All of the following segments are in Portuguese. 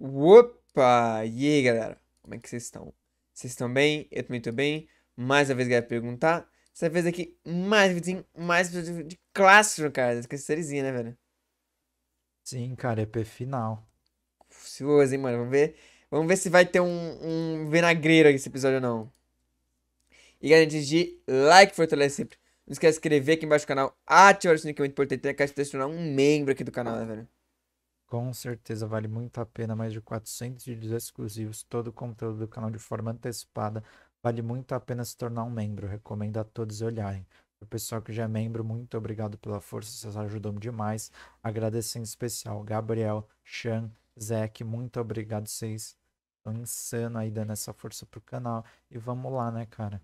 Opa! E aí, galera? Como é que vocês estão? Vocês estão bem? Eu também tô bem. Mais uma vez, galera, perguntar. Dessa vez aqui, mais um mais vídeo de clássico, cara. Dessa sériezinha, né, velho? Sim, cara, EP final. Ansioso, hein, mano? Vamos ver. Vamos ver se vai ter um, um vinagreiro aqui nesse episódio ou não. E, galera, antes de like, fortalece sempre. Não esquece de se inscrever aqui embaixo do canal, ativar o sininho que é muito importante, né, cara? Se tornar um membro aqui do canal, né, velho? Com certeza vale muito a pena, mais de 400 vídeos exclusivos, todo o conteúdo do canal de forma antecipada. Vale muito a pena se tornar um membro, recomendo a todos olharem. Para o pessoal que já é membro, muito obrigado pela força, vocês ajudam demais. Agradecer em especial Gabriel, Chan, Zeke, muito obrigado vocês. Estão insano aí dando essa força pro canal. E vamos lá, né, cara?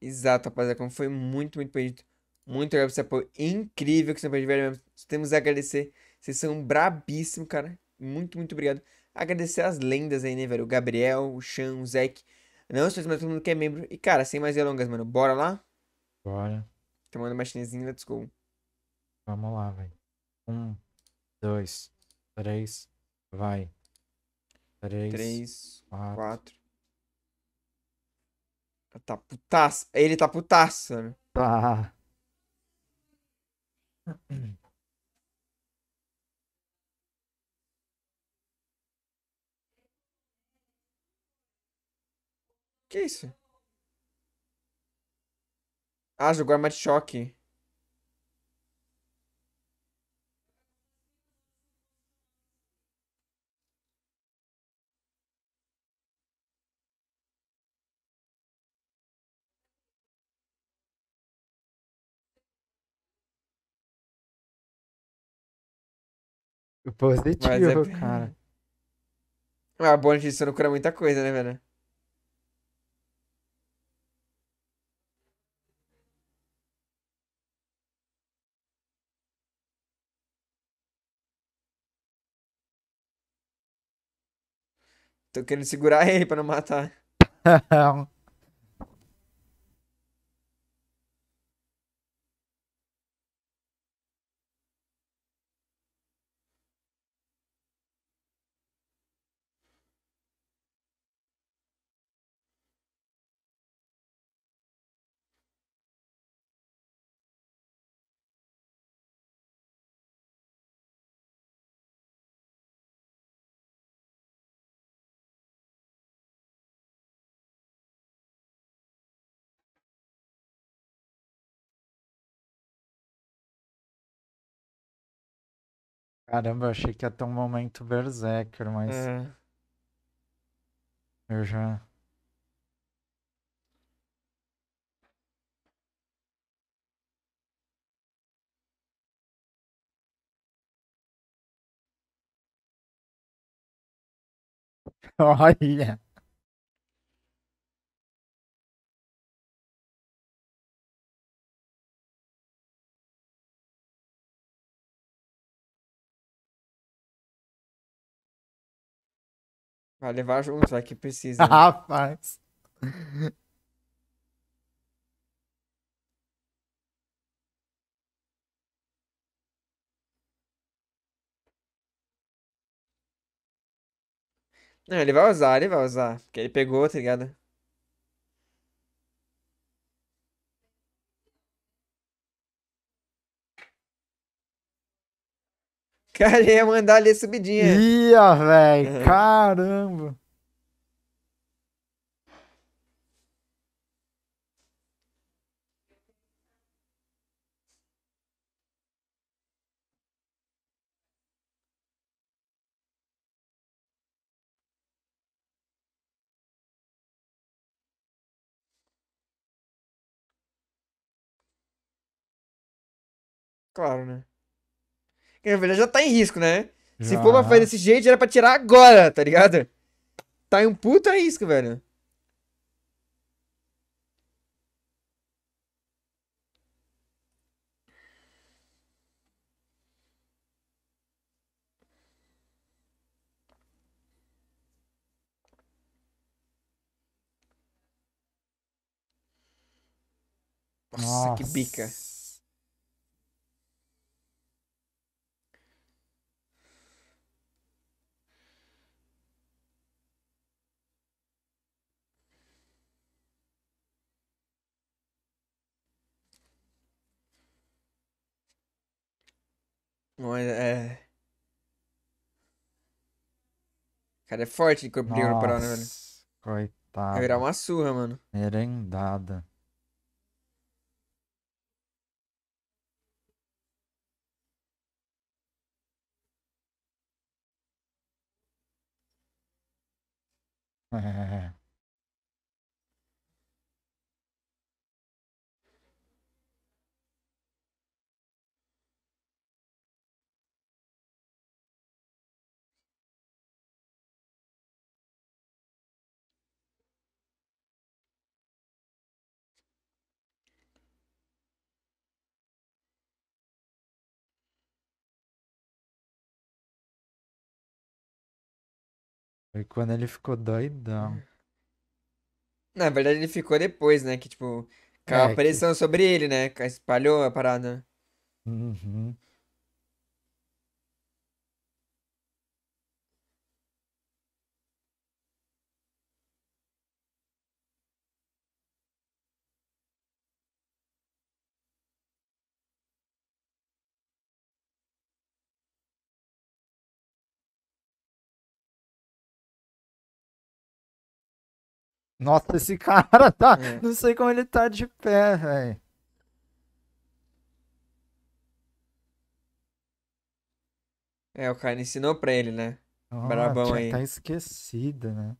Exato, rapaziada, como foi muito, muito pedido. Muito obrigado por esse apoio incrível que sempre tiveram. Temos a agradecer vocês são brabíssimos, cara. Muito, muito obrigado. Agradecer as lendas aí, né, velho? O Gabriel, o Chan, o Zeke. Não, se mas todo mundo que é membro. E, cara, sem mais delongas, mano. Bora lá? Bora. Tomando uma chinesinha, let's go. Vamos lá, velho. Um, dois, três, vai. Três, três quatro. quatro. Tá, tá putaça. Ele tá putaça, né? Tá. Ah. Que é isso? Ah, jogou arma de choque. Positivo, Mas é... cara. Ah, bom disso não cura muita coisa, né, velho? Tô querendo segurar ele pra não matar. Caramba, eu achei que ia ter um momento berserker, mas. É. Eu já. Olha. Vai levar junto, vai que precisa. Né? Rapaz. Não, ele vai usar, ele vai usar. Porque ele pegou, tá ligado? Cara, ia mandar ali a subidinha. Ia, velho. Uhum. Caramba. Claro, né? na verdade já tá em risco, né? Já. Se for pra fazer desse jeito, era pra tirar agora, tá ligado? Tá em um puta risco, velho. Nossa, Nossa, que bica. Mas é. Cara, é forte de corpo né, Nossa, negro no Paraná, velho. Coitado. Vai virar uma surra, mano. Merendada. É. Foi quando ele ficou doidão. Na verdade, ele ficou depois, né? Que, tipo, caiu é, a pressão que... sobre ele, né? Espalhou a parada. Uhum. Nossa, esse cara tá. É. Não sei como ele tá de pé, velho. É, o cara ensinou pra ele, né? Nossa, Brabão aí. Tá esquecida, né?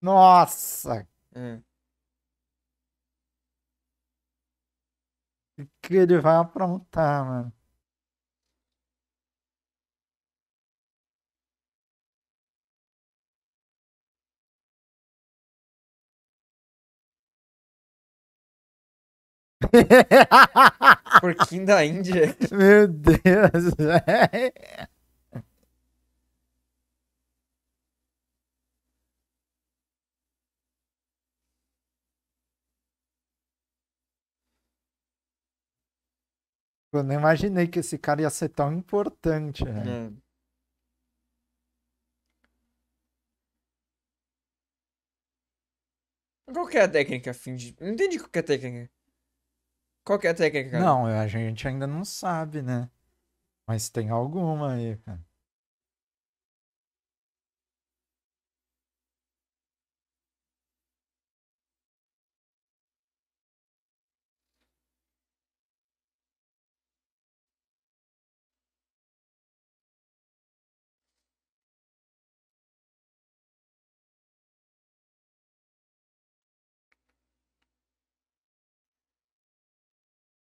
Nossa! É. Que ele vai aprontar, mano. Porquinho da Índia. Meu Deus, velho. Eu não imaginei que esse cara ia ser tão importante, né? É. Qual que é a técnica, fim de... Não entendi qual que é a técnica. Qual que é a técnica, cara? Não, a gente ainda não sabe, né? Mas tem alguma aí, cara.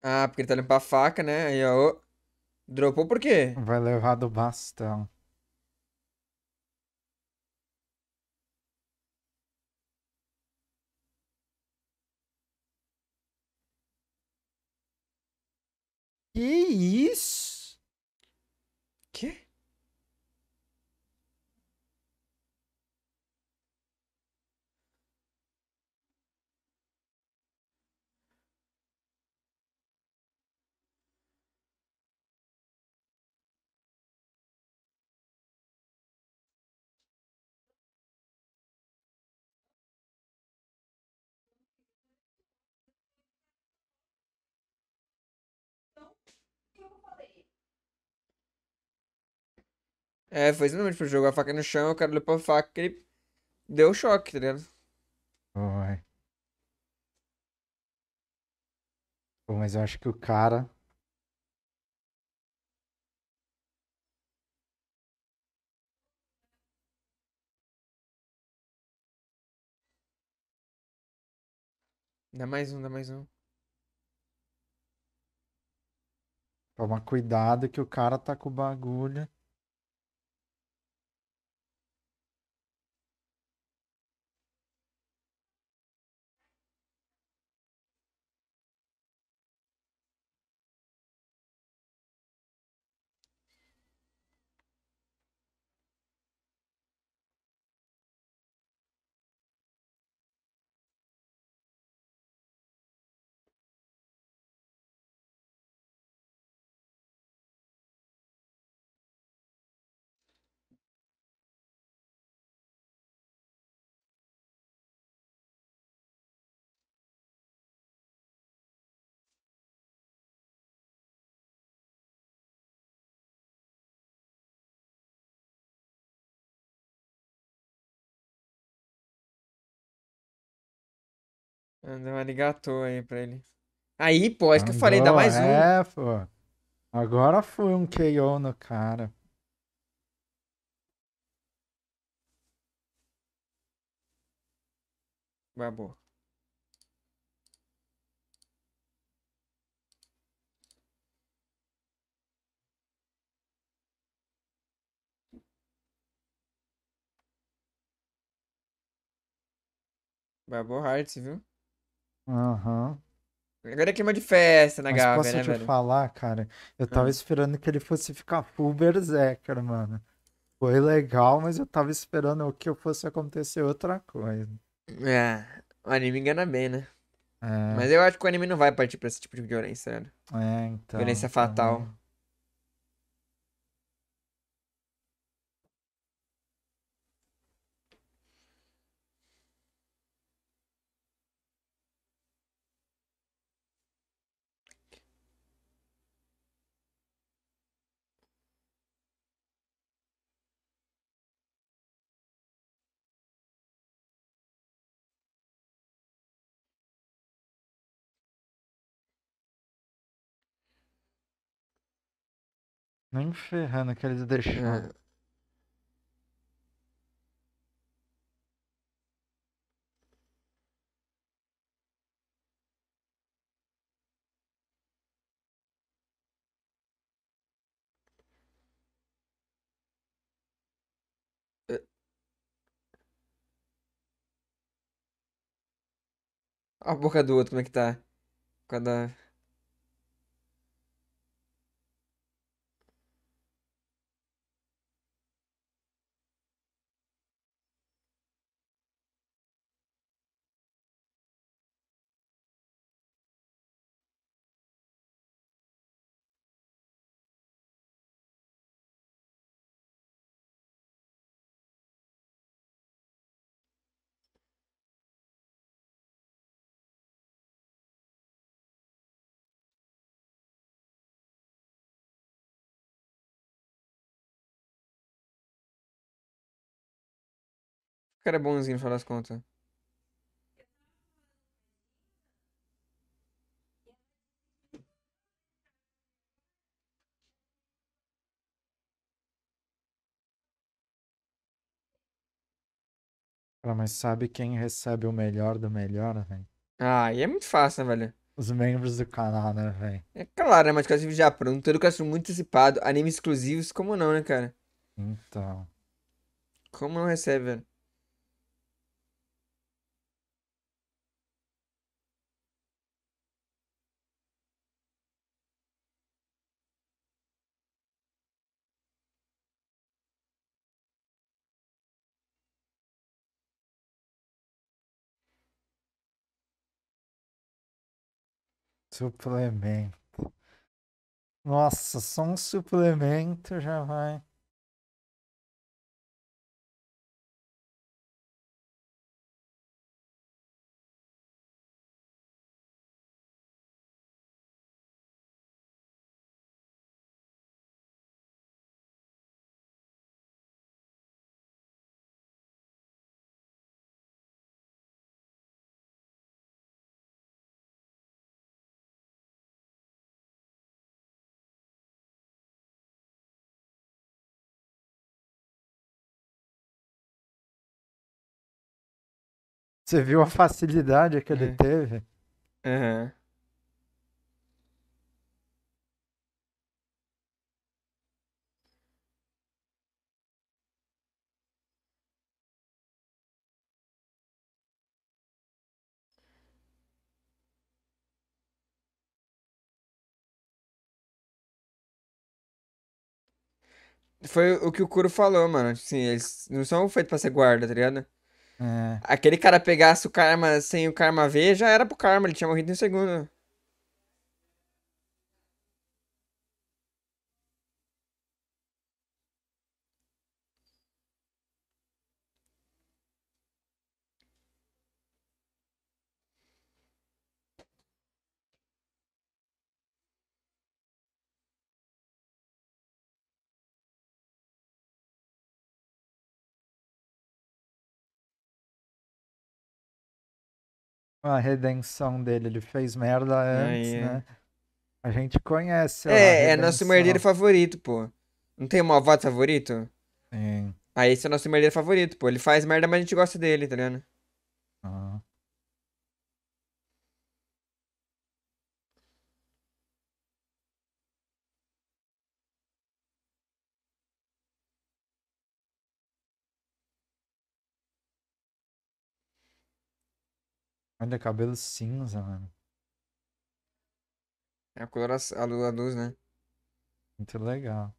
Ah, porque ele tá limpando a faca, né? Aí, ó. Dropou por quê? Vai levar do bastão. Que isso? É, foi exatamente pro jogo. A faca no chão, o cara olhou pra faca e ele deu choque, tá ligado? Foi. Pô, mas eu acho que o cara. Dá mais um, dá mais um. Toma cuidado que o cara tá com o bagulho. Deu um arigatô aí pra ele. Aí, pô, acho que eu falei, dá mais um. É, pô. Agora foi um KO no cara. Babou. Babou Hearts, viu? Aham. Uhum. Agora é clima de festa na Mas Gávea, posso né, te falar, cara? Eu tava hum. esperando que ele fosse ficar full berserker, mano. Foi legal, mas eu tava esperando que eu fosse acontecer outra coisa. É, o anime engana bem, né? É. Mas eu acho que o anime não vai partir pra esse tipo de violência, né? É, então. Violência então, fatal. Né? Nem ferrando que eles deixaram. É. A boca do outro, como é que tá? Cada. cara é bonzinho, no final das contas. mas sabe quem recebe o melhor do melhor, né, velho? Ah, e é muito fácil, né, velho? Os membros do canal, né, velho? É claro, né, mas quase já pronto, todo castro muito antecipado, animes exclusivos, como não, né, cara? Então. Como não recebe, velho? Suplemento. Nossa, só um suplemento já vai. Você viu a facilidade que ele é. teve? Uhum. Foi o que o Kuro falou, mano. Assim, eles não são feitos pra ser guarda, tá ligado? É. Aquele cara pegasse o karma sem o karma ver, já era pro karma, ele tinha morrido em segundo. a redenção dele. Ele fez merda antes, né? É. A gente conhece. É, é nosso merdeiro favorito, pô. Não tem o malvado favorito? Sim. Aí esse é nosso merdeiro favorito, pô. Ele faz merda, mas a gente gosta dele, tá ligado? Ah. Olha, cabelo cinza, mano. É a cor a lua luz, né? Muito legal.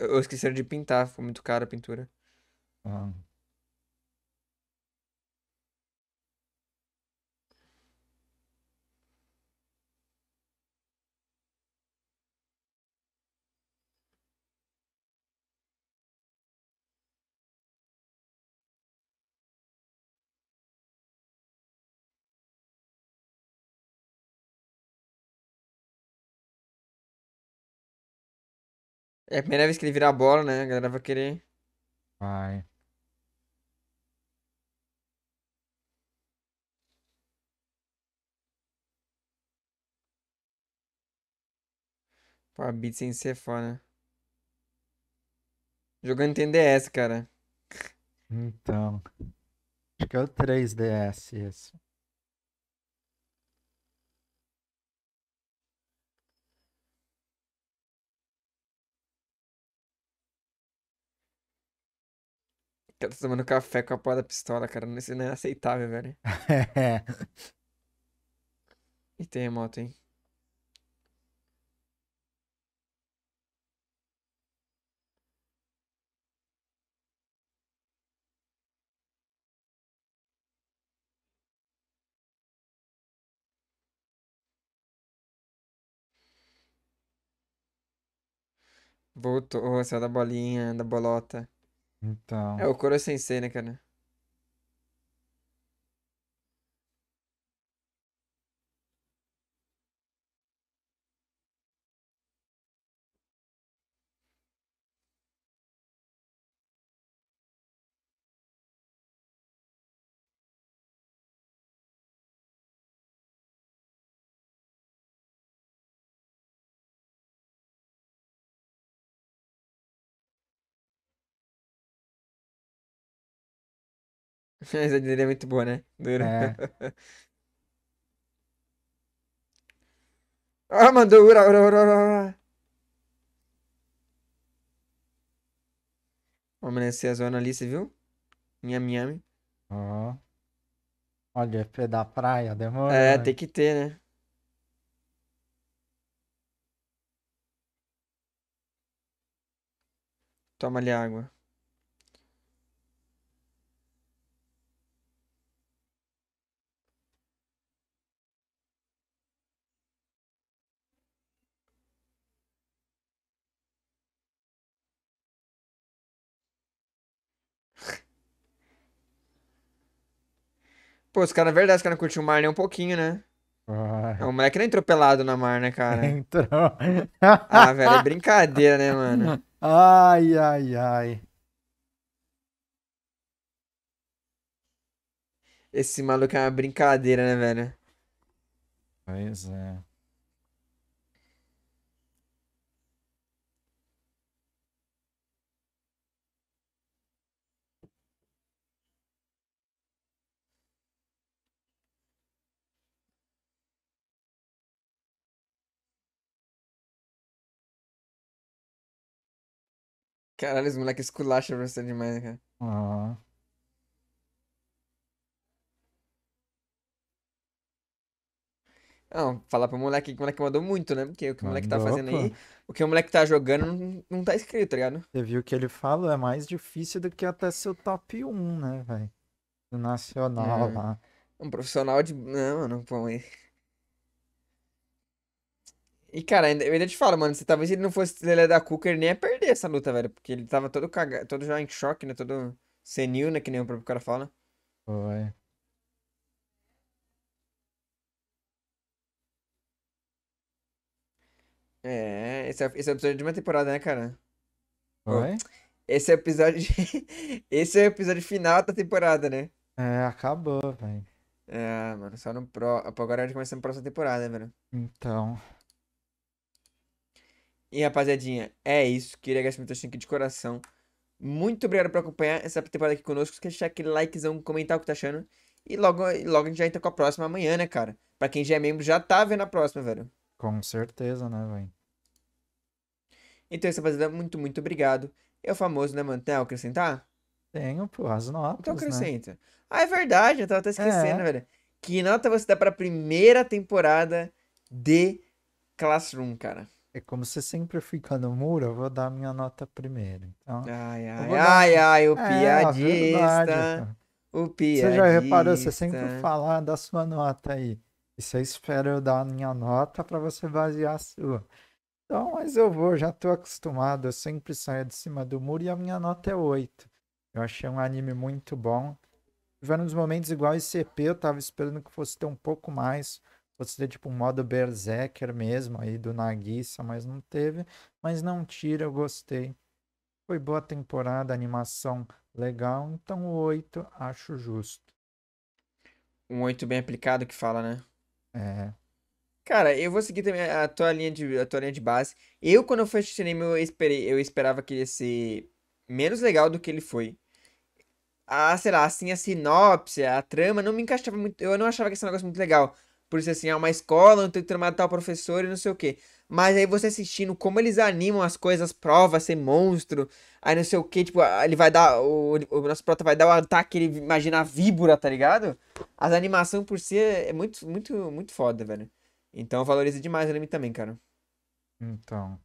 Eu esqueci de pintar, ficou muito caro a pintura. Ah. É a primeira vez que ele virar a bola, né? A galera vai querer. Vai. Pô, a beat sem ser foda. Jogando tem DS, cara. Então. Acho que é o 3DS esse. cara tomando café com a porra da pistola, cara. Isso é, não é aceitável, velho. É. E tem remoto, hein? Voltou, céu da bolinha, da bolota. Então. É o Koro Sensei, né, cara? A risada dele é muito boa, né? Dura. É. Ah, mandou ura, ura, ura, ura. Amanhecer a zona ali, você viu? Minha Miami. Ó. Oh. Olha, pé da praia, demora. É, tem que ter, né? Toma ali água. Pô, os caras, na verdade, os caras curtiu o mar nem um pouquinho, né? É o moleque não entrou pelado na mar, né, cara? Entrou. ah, velho, é brincadeira, né, mano? Ai, ai, ai. Esse maluco é uma brincadeira, né, velho? Pois é. Caralho, os moleques esculacham você demais, cara. Ah. Não, falar pro moleque que o moleque mandou muito, né? Porque o que o moleque tá fazendo pô. aí, o que o moleque tá jogando não, não tá escrito, tá ligado? Você viu que ele fala? É mais difícil do que até o top 1, né, velho? Do nacional É. lá. Um profissional de. Não, né, mano, pô, aí. E, cara, eu ainda te falo, mano, se talvez ele não fosse Lelé da Cuca, ele nem ia perder essa luta, velho. Porque ele tava todo cagado, todo já em choque, né? Todo senil, né? Que nem o próprio cara fala. Foi. É, esse é, esse é o episódio de uma temporada, né, cara? Foi. Esse é o episódio. De... esse é o episódio final da temporada, né? É, acabou, velho. É, mano, só no pro. Agora a gente começa a próxima temporada, né, velho? Então. E rapaziadinha, é isso. Queria agradecer muito aqui de coração. Muito obrigado por acompanhar essa temporada aqui conosco. Não esquece deixar aquele likezão, comentar o que tá achando. E logo, logo a gente já entra com a próxima amanhã, né, cara? Pra quem já é membro, já tá vendo a próxima, velho. Com certeza, né, velho? Então, essa é rapaziada, muito, muito obrigado. É o famoso, né, mano? Tem algo acrescentar? Tenho, pô, as notas. Então né? acrescenta. Né? Ah, é verdade, eu tava até esquecendo, é. velho. Que nota você dá pra primeira temporada de Classroom, cara? É como você sempre fica no muro, eu vou dar minha nota primeiro. Então, ai, ai, dar... ai, ai, o é, piadista. Verdade, o piadista. Você já reparou, você sempre fala da sua nota aí. E você espera eu dar a minha nota para você basear a sua. Então, mas eu vou, já estou acostumado, eu sempre saio de cima do muro e a minha nota é 8. Eu achei um anime muito bom. Tiveram uns momentos iguais esse EP, eu tava esperando que fosse ter um pouco mais fosse ter tipo um modo Berserker mesmo aí do Nagisa, mas não teve. Mas não tira, eu gostei. Foi boa temporada, animação legal, então o 8 acho justo. Um 8 bem aplicado que fala, né? É. Cara, eu vou seguir também a tua linha de, a tua linha de base. Eu, quando eu fui assistir anime, eu, esperei, eu esperava que ele ia ser menos legal do que ele foi. ah sei lá, assim, a sinopse, a trama não me encaixava muito. Eu não achava que esse negócio muito legal por isso assim, é uma escola, não tem que matar o professor e não sei o quê. Mas aí você assistindo como eles animam as coisas, prova, ser monstro, aí não sei o que, tipo, ele vai dar. O, o nosso prota vai dar o um ataque, ele imagina a víbora, tá ligado? As animações por si é, é, muito, muito, muito foda, velho. Então valoriza demais o anime também, cara. Então.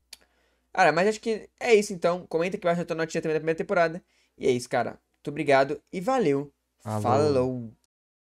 Cara, mas acho que é isso então. Comenta que embaixo a tua notinha também da primeira temporada. E é isso, cara. Muito obrigado e valeu. Falou. Falou.